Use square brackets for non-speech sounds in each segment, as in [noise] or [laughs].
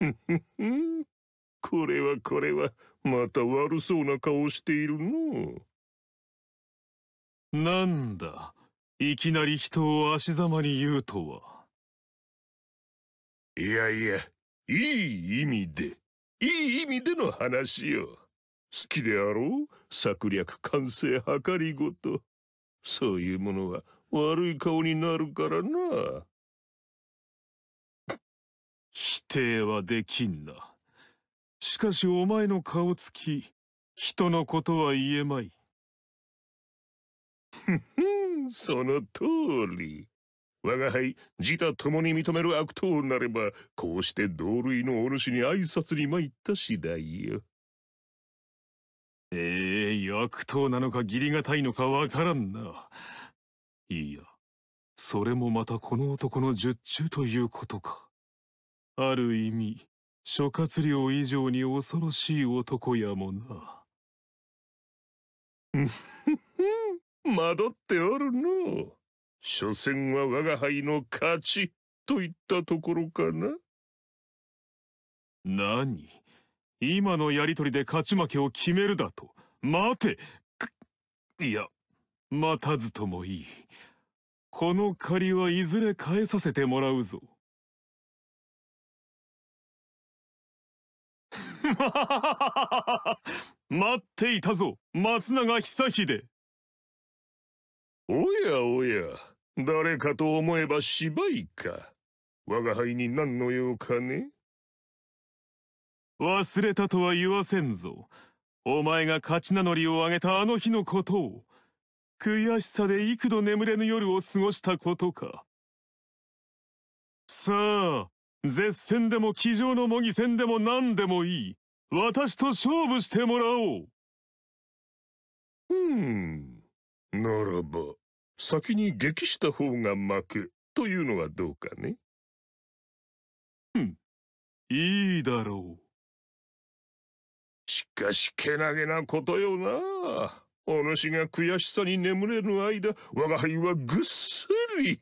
[laughs] これはこれはまた悪そうな顔しているのなんだいきなり人を足ざまに言うとはいやいやいい意味でいい意味での話よ好きであろう策略完成計りごとそういうものは悪い顔になるからな定はできんな。しかしお前の顔つき、人のことは言えまい。ふふその通り。我が輩、自他共に認める悪党なれば、こうして同類のお主に挨拶に参った次第よ。ええー、悪党なのか義理がたいのかわからんな。いいや、それもまたこの男の術中ということか。ある意味諸葛亮以上に恐ろしい男やもな惑 [laughs] っておるの所詮は我が輩の勝ちといったところかな何今のやりとりで勝ち負けを決めるだと待ていや待たずともいいこの借りはいずれ返させてもらうぞ [laughs] 待っていたぞ松永久秀おやおや誰かと思えば芝居か我が輩に何の用かね忘れたとは言わせんぞお前が勝ち名乗りを上げたあの日のことを悔しさで幾度眠れぬ夜を過ごしたことかさあ絶戦でも机上の模擬戦でも何でもいい私と勝負してもらおううんならば先に激した方が負けというのはどうかねうんいいだろうしかしけなげなことよなお主が悔しさに眠れぬ間我が輩はぐっすり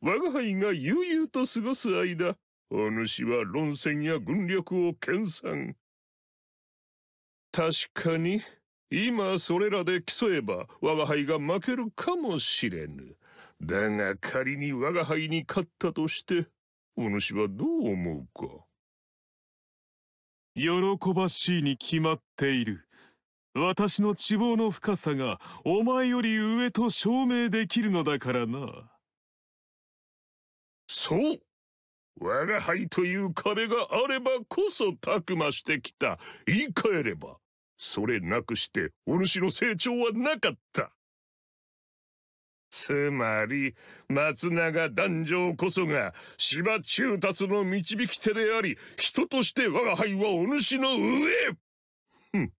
我が輩が悠々と過ごす間お主は論戦や軍略を研鑽確かに今それらで競えば我が輩が負けるかもしれぬだが仮に我が輩に勝ったとしてお主はどう思うか喜ばしいに決まっている私の希望の深さがお前より上と証明できるのだからなそう我が輩という壁があればこそたくましてきた。言い換えれば、それなくしてお主の成長はなかった。つまり、松永壇上こそが芝中達の導き手であり、人として我が輩はお主の上ふん。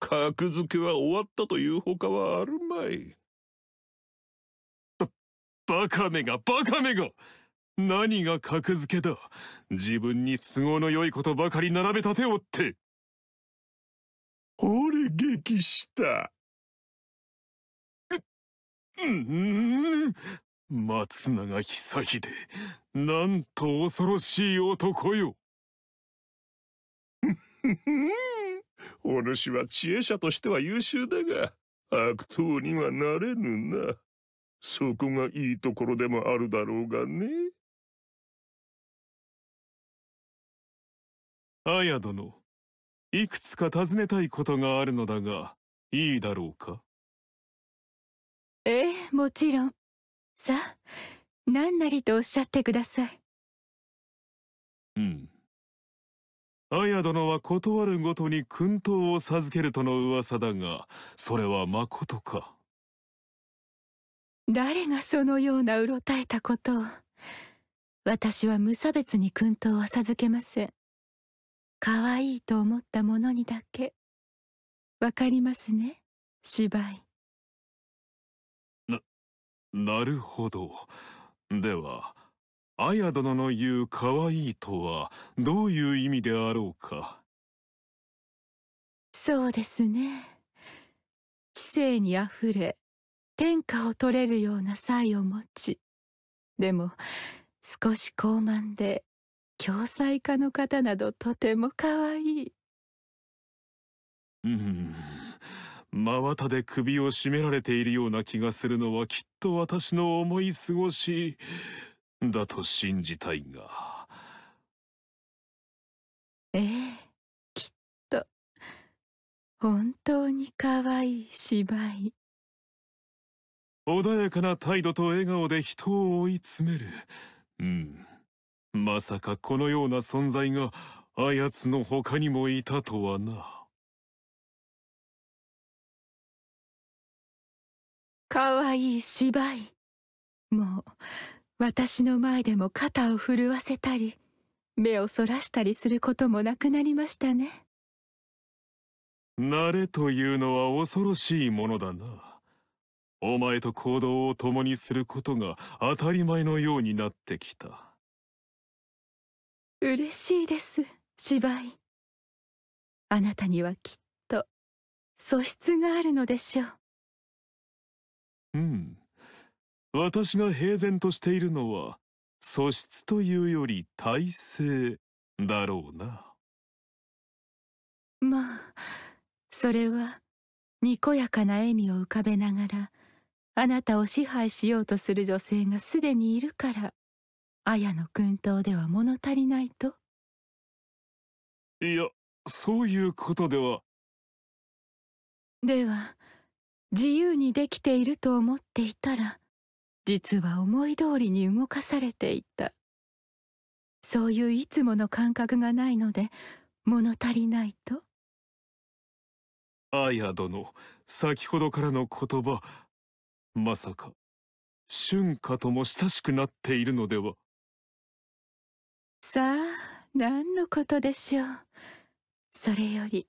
格付けは終わったというほかはあるまい。バカめが、バカめが何が格付けだ自分に都合の良いことばかり並べ立ておって俺激したうん松永久秀なんと恐ろしい男よ [laughs] お主は知恵者としては優秀だが悪党にはなれぬなそこがいいところでもあるだろうがね綾殿いくつか尋ねたいことがあるのだがいいだろうかええもちろんさあ何なりとおっしゃってくださいうん綾殿は断るごとに薫陶を授けるとの噂だがそれはまことか誰がそのようなうろたえたことを私は無差別に薫陶は授けません可愛いと思ったものにだけわかりますね芝居ななるほどでは綾殿の言う可愛いとはどういう意味であろうかそうですね知性にあふれ天下を取れるような才を持ちでも少し高慢で共済家の方などとてもかわいうん真綿で首を絞められているような気がするのはきっと私の思い過ごしだと信じたいがええきっと本当にかわいい芝居穏やかな態度と笑顔で人を追い詰めるうんまさかこのような存在があやつの他にもいたとはなかわいい芝居もう私の前でも肩を震わせたり目をそらしたりすることもなくなりましたね慣れというのは恐ろしいものだなお前と行動を共にすることが当たり前のようになってきた。嬉しいです芝居あなたにはきっと素質があるのでしょううん私が平然としているのは素質というより体制だろうなまあそれはにこやかな笑みを浮かべながらあなたを支配しようとする女性がすでにいるから綾の薫陶では物足りないといやそういうことではでは自由にできていると思っていたら実は思い通りに動かされていたそういういつもの感覚がないので物足りないと綾殿先ほどからの言葉まさか春夏とも親しくなっているのではさあ何のことでしょうそれより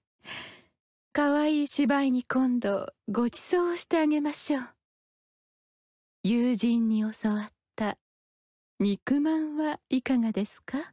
可愛い芝居に今度ご馳走をしてあげましょう友人に教わった肉まんはいかがですか